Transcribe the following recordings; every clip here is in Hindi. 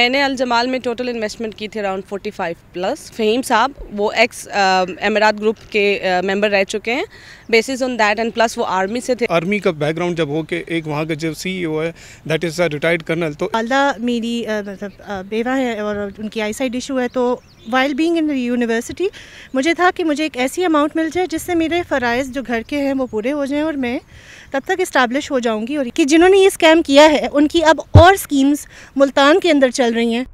मैंने अलजमाल में टोटल इन्वेस्टमेंट की थी अराउंड 45 प्लस फ़हीम साहब वो एक्स अमीरात ग्रुप के मेंबर रह चुके हैं basis on that and plus वो आर्मी से थे आर्मी का बैकग्राउंड जब हो के एक वहाँ का जब सीईओ e है दैट इज़ रिटायर्ड कर्नल तो अल्लाह मेरी मतलब बेवा है और उनकी आई साइड इशू है तो वाइल बींग इन यूनिवर्सिटी मुझे था कि मुझे एक ऐसी अमाउंट मिल जाए जिससे मेरे फ़रज़ जो घर के हैं वो पूरे हो जाएं और मैं तब तक इस्टबलिश हो जाऊंगी और कि जिन्होंने ये स्कैम किया है उनकी अब और स्कीम्स मुल्तान के अंदर चल रही हैं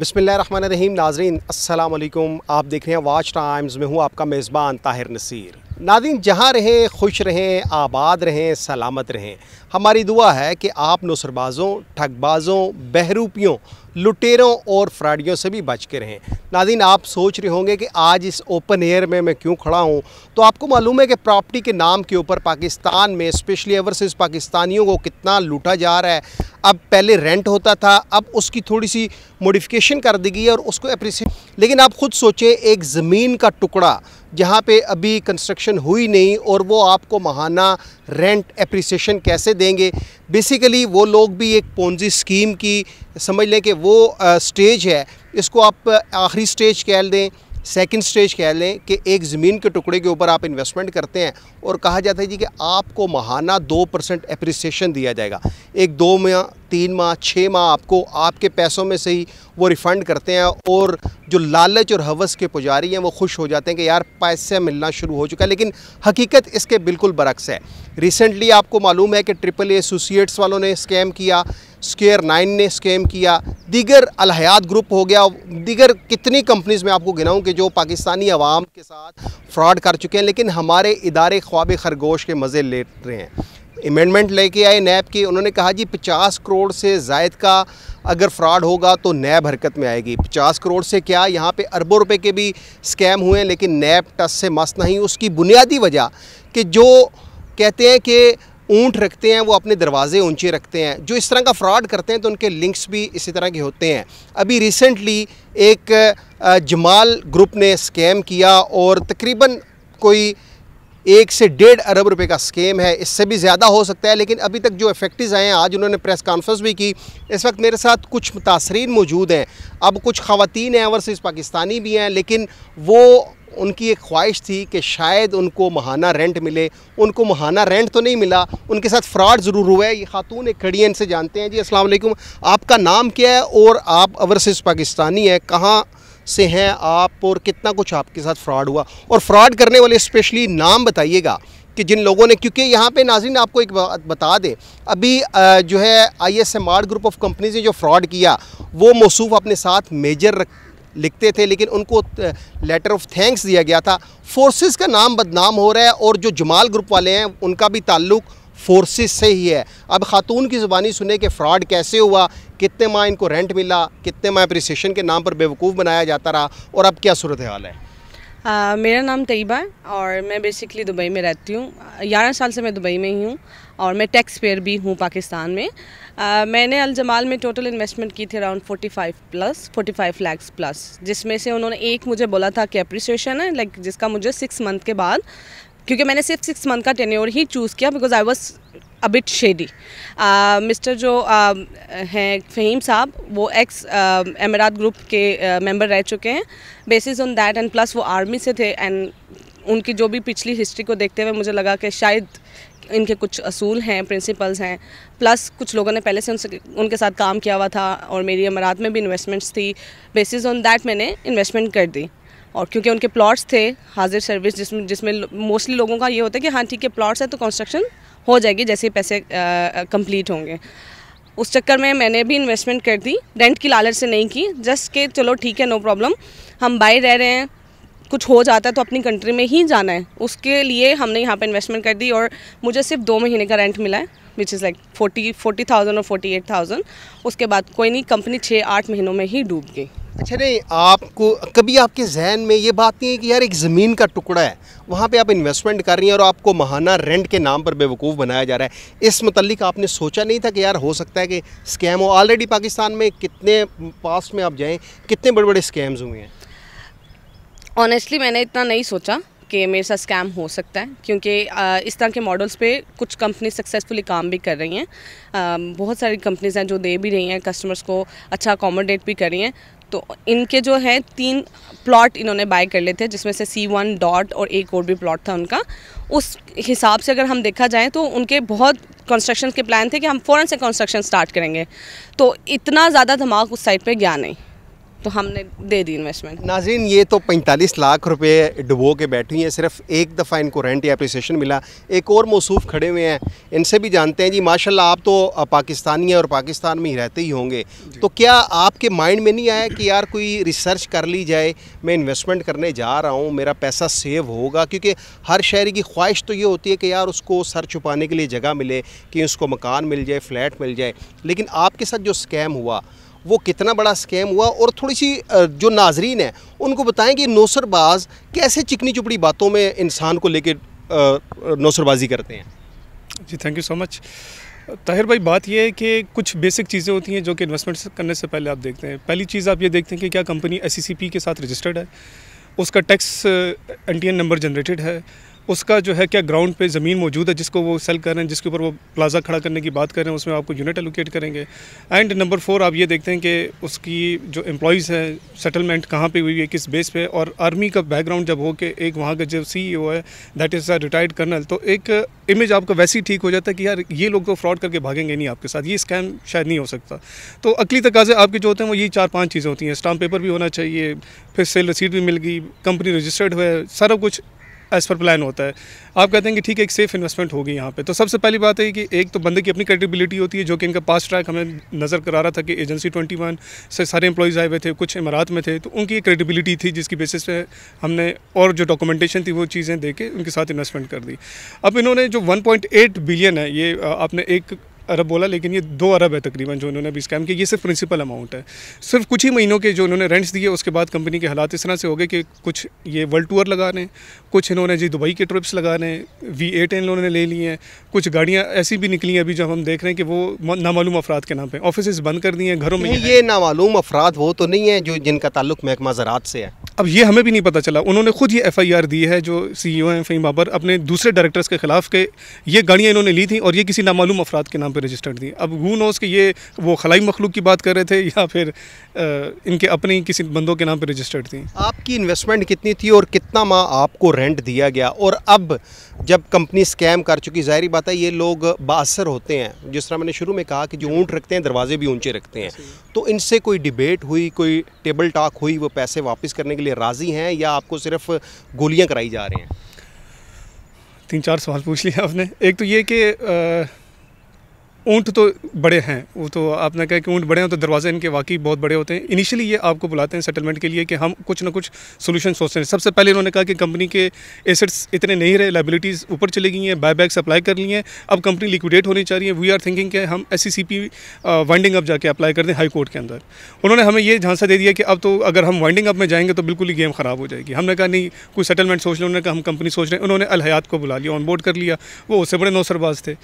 बसमिल्ल रहीम नाजरीन असलकुम आप देख रहे हैं वाच टाइम्स में हूँ आपका मेज़बान ताहिर नसीर नादिन जहाँ रहें खुश रहें आबाद रहें सलामत रहें हमारी दुआ है कि आप नुसरबाज़ों ठगबाज़ों बहरूपियों लुटेरों और फ्राडियों से भी बच के रहें नादिन आप सोच रहे होंगे कि आज इस ओपन एयर में मैं क्यों खड़ा हूं तो आपको मालूम है कि प्रॉपर्टी के नाम के ऊपर पाकिस्तान में स्पेशली एवरसेज पाकिस्तानियों को कितना लूटा जा रहा है अब पहले रेंट होता था अब उसकी थोड़ी सी मोडिफिकेशन कर दी गई है और उसको अप्रिसिएट लेकिन आप ख़ुद सोचें एक ज़मीन का टुकड़ा जहाँ पे अभी कंस्ट्रक्शन हुई नहीं और वो आपको महाना रेंट अप्रिसिएशन कैसे देंगे बेसिकली वो लोग भी एक पोन्जी स्कीम की समझ लें कि वो स्टेज है इसको आप आखिरी स्टेज कह दें सेकंड स्टेज कह लें कि एक ज़मीन के टुकड़े के ऊपर आप इन्वेस्टमेंट करते हैं और कहा जाता है जी कि आपको महाना दो परसेंट अप्रिसिएशन दिया जाएगा एक दो माह तीन माह छः माह आपको आपके पैसों में से ही वो रिफ़ंड करते हैं और जो लालच और हवस के पुजारी हैं वो खुश हो जाते हैं कि यार पैसे मिलना शुरू हो चुका है लेकिन हकीकत इसके बिल्कुल बरक्स है रिसेंटली आपको मालूम है कि ट्रिपल एसोसिएट्स वालों ने स्कैम किया स्केयर नाइन ने स्कैम किया दीगर अलहयात ग्रुप हो गया दीगर कितनी कंपनीज़ में आपको गिनाऊँ कि जो पाकिस्तानी आवाम के साथ फ्रॉड कर चुके हैं लेकिन हमारे इदारे ख्वाब खरगोश के मज़े ले रहे हैं अमेंडमेंट लेके आए नैब की उन्होंने कहा जी 50 करोड़ से जायद का अगर फ्रॉड होगा तो नैब हरकत में आएगी 50 करोड़ से क्या यहाँ पे अरबों रुपए के भी स्कैम हुए हैं लेकिन नैब टस से मस्त नहीं उसकी बुनियादी वजह कि जो कहते हैं कि ऊँट रखते हैं वो अपने दरवाजे ऊंचे रखते हैं जो इस तरह का फ्रॉड करते हैं तो उनके लिंक्स भी इसी तरह के होते हैं अभी रिसेंटली एक जमाल ग्रुप ने स्कैम किया और तकरीबन कोई एक से डेढ़ अरब रुपए का स्कैम है इससे भी ज़्यादा हो सकता है लेकिन अभी तक जो इफेक्टिव आए हैं आज उन्होंने प्रेस कॉन्फ्रेंस भी की इस वक्त मेरे साथ कुछ मुतासरीन मौजूद हैं अब कुछ ख़वान हैं ओवरसीज़ पाकिस्तानी भी हैं लेकिन वो उनकी एक ख्वाहिश थी कि शायद उनको महाना रेंट मिले उनको महाना रेंट तो नहीं मिला उनके साथ फ्रॉड ज़रूर हुआ है ये खातून एक खड़ी इनसे जानते हैं जी अस्सलाम वालेकुम आपका नाम क्या है और आप अवरसेज पाकिस्तानी हैं कहाँ से हैं आप और कितना कुछ आपके साथ फ़्रॉड हुआ और फ्रॉड करने वाले स्पेशली नाम बताइएगा कि जिन लोगों ने क्योंकि यहाँ पे नाजिन आपको एक बात बता दें अभी जो है I S M R group of companies ने जो फ्रॉड किया वो मौसू अपने साथ मेजर लिखते थे लेकिन उनको लेटर ऑफ थैंक्स दिया गया था फोर्सेस का नाम बदनाम हो रहा है और जो जमाल ग्रुप वाले हैं उनका भी ताल्लुक़ फोर्सेस से ही है अब ख़ातून की ज़ुबानी सुने कि फ़्रॉड कैसे हुआ कितने माह इनको रेंट मिला कितने माह अप्रिसिएशन के नाम पर बेवकूफ़ बनाया जाता रहा और अब क्या सूरत हाल है मेरा नाम तयबा है और मैं बेसिकली दुबई में रहती हूँ ग्यारह साल से मैं दुबई में ही हूँ और मैं टैक्स पेयर भी हूँ पाकिस्तान में आ, मैंने अलजमाल में टोटल इन्वेस्टमेंट की थी अराउंड 45 प्लस 45 लैक्स प्लस जिसमें से उन्होंने एक मुझे बोला था कि अप्रिसिएशन है लाइक जिसका मुझे सिक्स मंथ के बाद क्योंकि मैंने सिर्फ सिक्स मंथ का टेन्योर ही चूज़ किया because I was a bit shady mister जो हैं फ़हीम साहब वो एक्स एमरात ग्रुप के मेंबर रह चुके हैं basis on that and plus वो आर्मी से थे एंड उनकी जो भी पिछली हिस्ट्री को देखते हुए मुझे लगा कि शायद इनके कुछ असूल हैं प्रिंसिपल्स हैं प्लस कुछ लोगों ने पहले से उनसे उनके साथ काम किया हुआ था और मेरी अमारात में भी इन्वेस्टमेंट्स थी बेसिस ऑन दैट मैंने इन्वेस्टमेंट कर दी और क्योंकि उनके प्लॉट्स थे हाजिर सर्विस जिसमें जिसमें मोस्टली लोगों का ये होता है कि हाँ ठीक है प्लॉट्स है तो कंस्ट्रक्शन हो जाएगी जैसे ही पैसे कंप्लीट होंगे उस चक्कर में मैंने भी इन्वेस्टमेंट कर दी रेंट की लालच से नहीं की जस्ट के चलो ठीक है नो प्रॉब्लम हम बाई रह रहे हैं कुछ हो जाता है तो अपनी कंट्री में ही जाना है उसके लिए हमने यहाँ पर इन्वेस्टमेंट कर दी और मुझे सिर्फ दो महीने का रेंट मिला है which is like forty forty thousand और फोर्टी एट थाउजेंड उसके बाद कोई नहीं कंपनी छः आठ महीनों में ही डूब गई अच्छा नहीं आपको कभी आपके जहन में ये बात नहीं है कि यार एक ज़मीन का टुकड़ा है वहाँ पे आप इन्वेस्टमेंट कर रही हैं और आपको महाना रेंट के नाम पर बेवकूफ़ बनाया जा रहा है इस मतलब आपने सोचा नहीं था कि यार हो सकता है कि स्कैम हो ऑलरेडी पाकिस्तान में कितने पास में आप जाएँ कितने बड़े बड़े स्कैम्स हुए हैं ऑनेस्टली मैंने इतना नहीं सोचा कि मेरे साथ स्कैम हो सकता है क्योंकि इस तरह के मॉडल्स पे कुछ कंपनी सक्सेसफुली काम भी कर रही हैं बहुत सारी कंपनीज हैं जो दे भी रही हैं कस्टमर्स को अच्छा अकोमोडेट भी कर रही हैं तो इनके जो है तीन प्लॉट इन्होंने बाय कर लेते थे जिसमें से सी वन डॉट और एक और भी प्लॉट था उनका उस हिसाब से अगर हम देखा जाए तो उनके बहुत कंस्ट्रक्शन के प्लान थे कि हम फ़ौरन से कंस्ट्रक्शन स्टार्ट करेंगे तो इतना ज़्यादा दिमाग उस साइड पर गया नहीं तो हमने दे दी इन्वेस्टमेंट नाजीन ये तो 45 लाख रुपए डुबो के बैठी हैं सिर्फ एक दफ़ा इनको रेंट या अप्रिसिएशन मिला एक और मौसूफ खड़े हुए हैं इनसे भी जानते हैं जी माशाल्लाह आप तो पाकिस्तानी हैं और पाकिस्तान में ही रहते ही होंगे तो क्या आपके माइंड में नहीं आया कि यार कोई रिसर्च कर ली जाए मैं इन्वेस्टमेंट करने जा रहा हूँ मेरा पैसा सेव होगा क्योंकि हर शहरी की ख्वाहिश तो ये होती है कि यार उसको सर छुपाने के लिए जगह मिले कि उसको मकान मिल जाए फ्लैट मिल जाए लेकिन आपके साथ जो स्कैम हुआ वो कितना बड़ा स्कैम हुआ और थोड़ी सी जो नाजरीन है उनको बताएं कि नौसरबाज कैसे चिकनी चुपड़ी बातों में इंसान को लेकर नौसरबाजी करते हैं जी thank you so much Tahir भाई बात यह है कि कुछ बेसिक चीज़ें होती हैं जो कि इन्वेस्टमेंट करने से पहले आप देखते हैं पहली चीज़ आप ये देखते हैं कि क्या कंपनी एस e के साथ रजिस्टर्ड है उसका टैक्स एन नंबर जनरेटेड है उसका जो है क्या ग्राउंड पे ज़मीन मौजूद है जिसको वो सेल कर रहे हैं जिसके ऊपर वो प्लाजा खड़ा करने की बात कर रहे हैं उसमें आपको यूनिट एलोकेट करेंगे एंड नंबर फोर आप ये देखते हैं कि उसकी जो एम्प्लॉज है सेटलमेंट कहाँ पे हुई है किस बेस पे और आर्मी का बैकग्राउंड जब हो के एक वहाँ का जो सी e है that is a retired colonel तो एक इमेज आपका वैसे ही ठीक हो जाता है कि यार ये लोग तो फ्रॉड करके भागेंगे नहीं आपके साथ ये स्कैम शायद नहीं हो सकता तो अकली तकाजे आपके जो होते हैं वो ये चार पाँच चीज़ें होती हैं स्टाम्प पेपर भी होना चाहिए फिर सेल रसीद भी मिल गई कंपनी रजिस्टर्ड हुआ है सारा कुछ एज़ पर प्लान होता है आप कहते हैं कि ठीक है एक सेफ़ इन्वेस्टमेंट होगी यहाँ पे तो सबसे पहली बात है कि एक तो बंदे की अपनी क्रेडिबिलिटी होती है जो कि इनका पास ट्रैक हमें नज़र करा रहा था कि एजेंसी 21 से सारे एम्प्लॉज़ आए हुए थे कुछ इमारात में थे तो उनकी क्रेडिबिलिटी थी जिसकी बेसिस पे हमने और जो डॉक्यूमेंटेशन थी वो चीज़ें दे के उनके साथ इन्वेस्टमेंट कर दी अब इन्होंने जो वन बिलियन है ये आपने एक अरब बोला लेकिन ये दो अरब है तकरीबन जो उन्होंने अभी स्कैम किया ये सिर्फ प्रिंसिपल अमाउंट है सिर्फ कुछ ही महीनों के जो उन्होंने रेंट्स दिए उसके बाद कंपनी के हालात इस तरह से हो गए कि कुछ ये वर्ल्ड टूर लगा रहे हैं कुछ इन्होंने जी दुबई के ट्रिप्स लगा रहे हैं वी एट इन्होंने ले लिए हैं कुछ गाड़ियाँ ऐसी भी निकली हैं अभी जब हम देख रहे हैं कि वो नामालूम अफराद के नाम पर ऑफिस बंद कर दिए हैं घरों में ये नामालूम अफराद वो तो नहीं है जो जिनका ताल्लुक महकमा ज़रात से है अब ये हमें भी नहीं पता चला उन्होंने खुद ये एफआईआर दी है जो सी ओ e हैं फ़हीम बाबर अपने दूसरे डायरेक्टर्स के खिलाफ के ये गाड़ियाँ इन्होंने ली थी और ये किसी नामालूम अफराद के नाम पर रजिस्टर्ड थी अब हु नोज़ कि ये वो खलाई मखलूक की बात कर रहे थे या फिर आ, इनके अपने किसी बंदों के नाम पर रजिस्टर्ड थी आपकी इन्वेस्टमेंट कितनी थी और कितना माह आपको रेंट दिया गया और अब जब कंपनी स्कैम कर चुकी जाहिर बात है ये लोग बासर होते हैं जिस तरह मैंने शुरू में कहा कि जो ऊँट रखते हैं दरवाजे भी ऊँचे रखते हैं तो इनसे कोई डिबेट हुई कोई टेबल टॉक हुई वो पैसे वापस करने के लिए राज़ी हैं या आपको सिर्फ गोलियाँ कराई जा रही हैं तीन चार सवाल पूछ लिया आपने एक तो ये कि ऊँट तो बड़े हैं वो तो आपने कहा कि ऊँट बड़े हैं तो दरवाजे इनके वाकई बहुत बड़े होते हैं इनिशियली ये आपको बुलाते हैं सेटलमेंट के लिए कि हम कुछ ना कुछ सोल्यूशन सोचते हैं सबसे पहले इन्होंने कहा कि कंपनी के एसेट्स इतने नहीं रहे लाइबिलिटीज़ ऊपर चली गई हैं बाय बैक्स अप्लाई कर लिए हैं अब कंपनी लिक्विडेट होनी चाहिए वी आर थिंकिंग कि हम S C P winding up जाके अप्लाई कर दें हाई कोर्ट के अंदर उन्होंने हमें ये झांसा दे दिया कि अब तो अगर हम वाइंडिंग अप में जाएंगे तो बिल्कुल ही गेम ख़राब हो जाएगी हमने कहा नहीं कोई सेटलमेंट सोच लें उन्होंने कहा हम कंपनी सोच रहे हैं उन्होंने अलहयात को बुला लिया ऑन बोर्ड कर लिया वो उससे बड़े नौसरबाज थे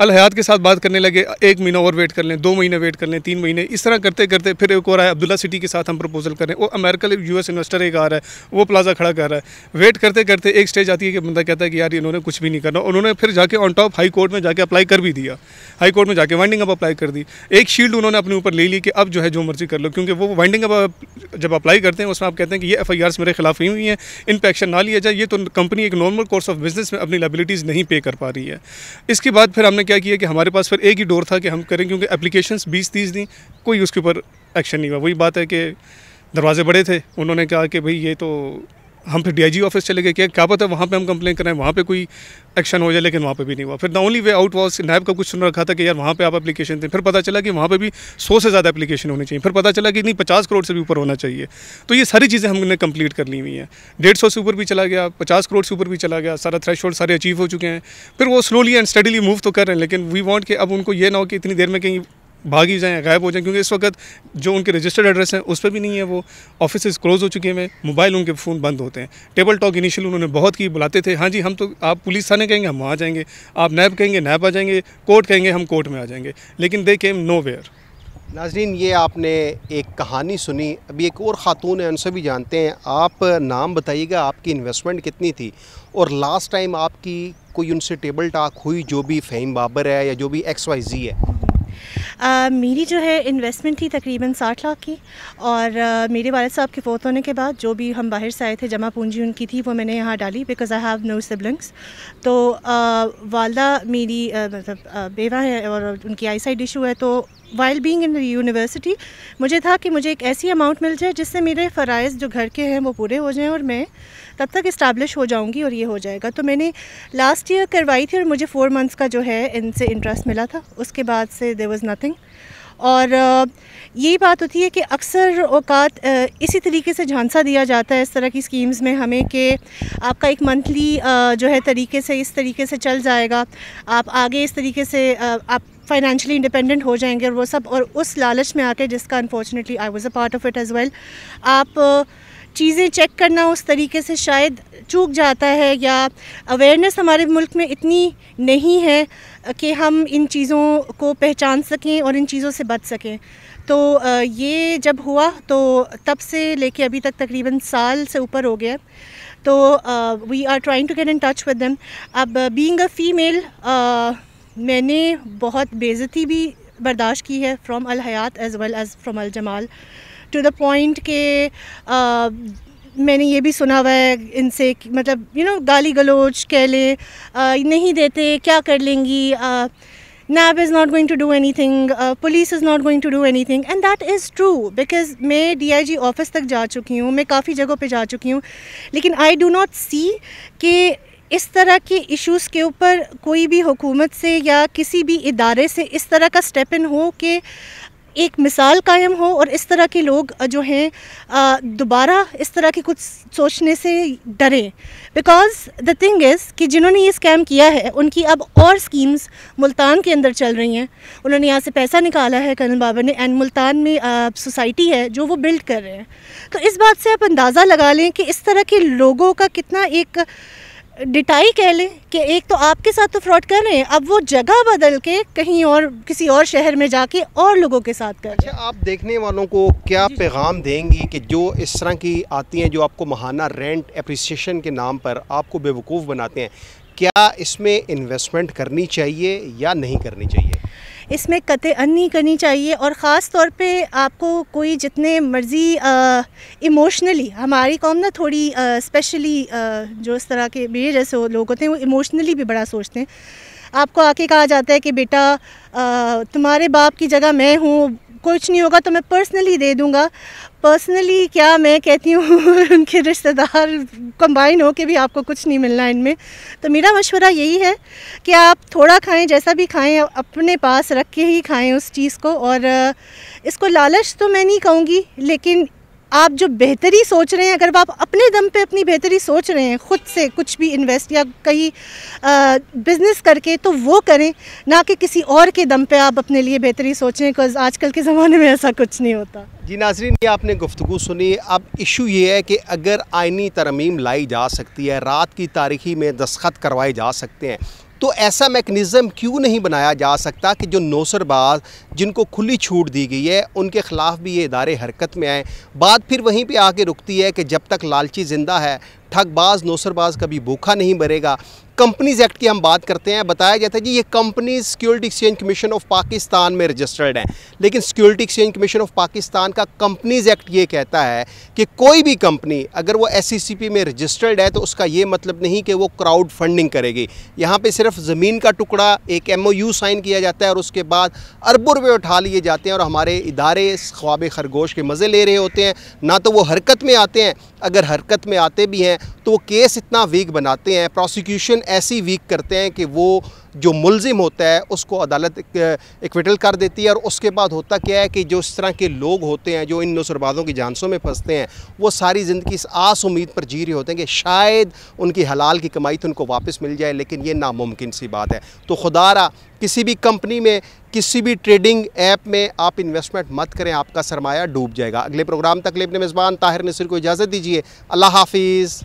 अलहयात के साथ बात करने लगे एक महीना और वेट कर लें दो महीने वेट कर लें तीन महीने इस तरह करते करते फिर एक और आए अब्दुल्ला सिटी के साथ हम प्रपोजल करें वो अमेरिका यू एस इन्वेस्टर एक आ रहा है वो प्लाजा खड़ा कर रहा है वेट करते करते एक स्टेज आती है कि बंदा कहता है कि यार इन्होंने कुछ भी नहीं करना उन्होंने फिर जाके ऑन टॉप हाई कोर्ट में जाकर अप्लाई कर भी दिया हाई कोर्ट में जाकर वाइंडिंग अप अप्लाई कर दी एक शील्ड उन्होंने अपने ऊपर ले ली कि अब जो है जो मर्जी कर लो क्योंकि वो वाइंडिंग अप जब अप्लाई करते हैं उसमें आप कहते हैं कि ये एफ आई मेरे खिलाफ ही हुई हैं इन पर एक्शन ना लिया जाए ये तो कंपनी एक नॉर्मल कोर्स ऑफ बिजनेस में अपनी लाइबिलिटीज़ नहीं पे कर पा रही है इसके बाद फिर हमने क्या किया कि हमारे पास फिर एक ही डोर था कि हम करें क्योंकि एप्लीकेशन बीस तीस दी कोई उसके ऊपर एक्शन नहीं हुआ वही बात है कि दरवाज़े बड़े थे उन्होंने कहा कि भाई ये तो हम फिर डीआईजी ऑफिस चले गए क्या क्या पता वहाँ पे हम कंप्लेन करें वहाँ पे कोई एक्शन हो जाए लेकिन वहाँ पे भी नहीं हुआ फिर the only way out was NAB का कुछ सुन रखा था कि यार वहाँ पे आप एप्लीकेशन दें फिर पता चला कि वहाँ पे भी सौ से ज़्यादा एप्लीकेशन होने चाहिए फिर पता चला कि नहीं पचास करोड़ से भी ऊपर होना चाहिए तो ये सारी चीज़ें हमने कंप्लीट कर ली हुई हैं डेढ़ सौ से ऊपर भी चला गया पचास करोड़ से ऊपर भी चला गया सारा थ्रेश सारे अचीव हो चुके हैं फिर वो स्लोली एंड स्टडीली मूव तो कर रहे हैं लेकिन वी वॉन्ट कि अब उनको ये ना हो कि इतनी देर में कहीं भाग ही जाएँ गायब हो जाएँ क्योंकि इस वक्त जो उनके रजिस्टर्ड एड्रेस हैं उस पर भी नहीं है वो ऑफिस क्लोज़ हो चुके हैं मोबाइल उनके फ़ोन बंद होते हैं टेबल टॉक इनिशियल उन्होंने बहुत की बुलाते थे हाँ जी हम तो आप पुलिस थाने कहेंगे हम वहाँ जाएंगे आप नैब कहेंगे नैब आ जाएंगे कोर्ट कहेंगे हम कोर्ट में आ जाएंगे लेकिन दे केम नो वेयर नाजरीन ये आपने एक कहानी सुनी अभी एक और ख़ातून है उनसे भी जानते हैं आप नाम बताइएगा आपकी इन्वेस्टमेंट कितनी थी और लास्ट टाइम आपकी कोई उनसे टेबल टाक हुई जो भी फ़हीम बाबर है या जो भी एक्स वाई जी है आ, मेरी जो है इन्वेस्टमेंट थी तकरीबन साठ लाख की और आ, मेरे वालद साहब के फोत होने के बाद जो भी हम बाहर से आए थे जमा पूंजी उनकी थी वो मैंने यहाँ डाली because I have no siblings तो आ, वालदा मेरी मतलब बेवा है और उनकी आई साइड इशू है तो वाइल बींग इन यूनिवर्सिटी मुझे था कि मुझे एक ऐसी अमाउंट मिल जाए जिससे मेरे फ़रज़ जो घर के हैं वो पूरे हो जाएँ और मैं तब तक इस्टेब्लिश हो जाऊँगी और ये हो जाएगा तो मैंने लास्ट ईयर करवाई थी और मुझे फ़ोर मंथ्स का जो है इनसे इंटरेस्ट मिला था उसके बाद से देर वॉज़ नथिंग और यही बात होती है कि अक्सर अवकात इसी तरीके से झांसा दिया जाता है इस तरह की स्कीम्स में हमें कि आपका एक मंथली जो है तरीके से इस तरीके से चल जाएगा आप आगे इस तरीके से आप फाइनेंशियली इंडिपेंडेंट हो जाएंगे और वो सब और उस लालच में आके जिसका unfortunately I was a part of it as well आप चीज़ें चेक करना उस तरीके से शायद चूक जाता है या अवेयरनेस हमारे मुल्क में इतनी नहीं है कि हम इन चीज़ों को पहचान सकें और इन चीज़ों से बच सकें तो ये जब हुआ तो तब से लेके अभी तक तकरीबन साल से ऊपर हो गया तो we are trying to get in touch with them अब बीइंग अ फीमेल मैंने बहुत बेज़ती भी बर्दाश्त की है from Al Hayat as well as from Al Jamal to the point के आ, मैंने ये भी सुना हुआ है इनसे मतलब यू you नो know, गाली गलोच कह ले आ, नहीं देते क्या कर लेंगी NAB is not going to do anything police is not going to do anything and that is true because मैं जी ऑफिस तक जा चुकी हूँ मैं काफ़ी जगहों पे जा चुकी हूँ लेकिन आई डू नॉट सी कि इस तरह के इश्यूज़ के ऊपर कोई भी हुकूमत से या किसी भी इदारे से इस तरह का स्टेप इन हो कि एक मिसाल कायम हो और इस तरह के लोग जो हैं दोबारा इस तरह के कुछ सोचने से डरें बिकॉज द थिंग इज़ कि जिन्होंने ये स्कैम किया है उनकी अब और स्कीम्स मुल्तान के अंदर चल रही हैं उन्होंने यहाँ से पैसा निकाला है कर्नल बाबा ने एंड मुल्तान में सोसाइटी है जो वो बिल्ड कर रहे हैं तो इस बात से आप अंदाज़ा लगा लें कि इस तरह के लोगों का कितना एक डिटाई कह लें कि एक तो आपके साथ तो फ्रॉड कर रहे हैं अब वो जगह बदल के कहीं और किसी और शहर में जाके और लोगों के साथ कर अच्छा आप देखने वालों को क्या पैगाम देंगी कि जो इस तरह की आती हैं जो आपको महाना रेंट अप्रिसिएशन के नाम पर आपको बेवकूफ़ बनाते हैं क्या इसमें इन्वेस्टमेंट करनी चाहिए या नहीं करनी चाहिए इसमें कत अन्नी करनी चाहिए और ख़ास तौर पे आपको कोई जितने मर्ज़ी इमोशनली हमारी कौम ना थोड़ी स्पेशली जो इस तरह के मेरे जैसे लोग होते हैं वो इमोशनली भी बड़ा सोचते हैं आपको आके कहा जाता है कि बेटा तुम्हारे बाप की जगह मैं हूँ कुछ नहीं होगा तो मैं पर्सनली दे दूँगा पर्सनली क्या मैं कहती हूँ उनके रिश्तेदार कंबाइन हो के भी आपको कुछ नहीं मिलना इनमें तो मेरा मशवरा यही है कि आप थोड़ा खाएं जैसा भी खाएं अपने पास रख के ही खाएं उस चीज़ को और इसको लालच तो मैं नहीं कहूँगी लेकिन आप जो बेहतरी सोच रहे हैं अगर आप अपने दम पे अपनी बेहतरी सोच रहे हैं ख़ुद से कुछ भी इन्वेस्ट या कहीं बिज़नेस करके तो वो करें ना कि किसी और के दम पे आप अपने लिए बेहतरी सोचें बिकॉज आजकल के ज़माने में ऐसा कुछ नहीं होता जी नाजरीन ये आपने गुफ्तु सुनी अब इशू ये है कि अगर आइनी तरमीम लाई जा सकती है रात की तारीखी में दस्खत करवाए जा सकते हैं तो ऐसा मेकनिज़म क्यों नहीं बनाया जा सकता कि जो नौसरबाज जिनको खुली छूट दी गई है उनके ख़िलाफ़ भी ये इदारे हरकत में आए बात फिर वहीं पे आके रुकती है कि जब तक लालची ज़िंदा है ठगबाज नौसरबाज कभी भूखा नहीं मरेगा कंपनीज एक्ट की हम बात करते हैं बताया जाता है जी ये company Securities Exchange Commission of Pakistan में रजिस्टर्ड हैं लेकिन Securities Exchange Commission of Pakistan का कंपनीज एक्ट ये कहता है कि कोई भी कंपनी अगर वो एस e में रजिस्टर्ड है तो उसका ये मतलब नहीं कि वो क्राउड फंडिंग करेगी यहाँ पर सिर्फ ज़मीन का टुकड़ा एक एम साइन किया जाता है और उसके बाद अरबों रुपये उठा लिए जाते हैं और हमारे इदारे ख्वाब खरगोश के मज़े ले रहे होते हैं ना तो वो हरकत में आते हैं अगर हरकत में आते भी हैं तो वो केस इतना वीक बनाते हैं प्रोसिक्यूशन ऐसी वीक करते हैं कि वो जो मुलजिम होता है उसको अदालत इक्विटल कर देती है और उसके बाद होता क्या है कि जो इस तरह के लोग होते हैं जो इन नसरबाजों की जानसों में फंसते हैं वो सारी ज़िंदगी इस आस उम्मीद पर जी रहे होते हैं कि शायद उनकी हलाल की कमाई तो उनको वापस मिल जाए लेकिन ये नामुमकिन सी बात है तो रहा किसी भी कंपनी में किसी भी ट्रेडिंग ऐप में आप इन्वेस्टमेंट मत करें आपका सरमाया डूब जाएगा अगले प्रोग्राम तक ले अपने मेज़बान ताहिर नसर को इजाज़त दीजिए अल्लाह हाफिज़